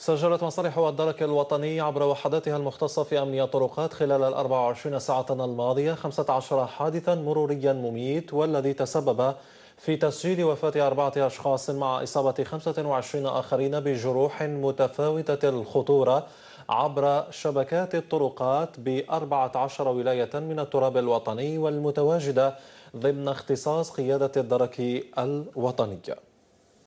سجلت مصالح الدرك الوطني عبر وحداتها المختصة في أمن الطرقات خلال ال 24 ساعة الماضية 15 حادثا مروريا مميت والذي تسبب في تسجيل وفاة أربعة أشخاص مع إصابة 25 آخرين بجروح متفاوتة الخطورة عبر شبكات الطرقات ب 14 ولاية من التراب الوطني والمتواجدة ضمن اختصاص قيادة الدرك الوطنية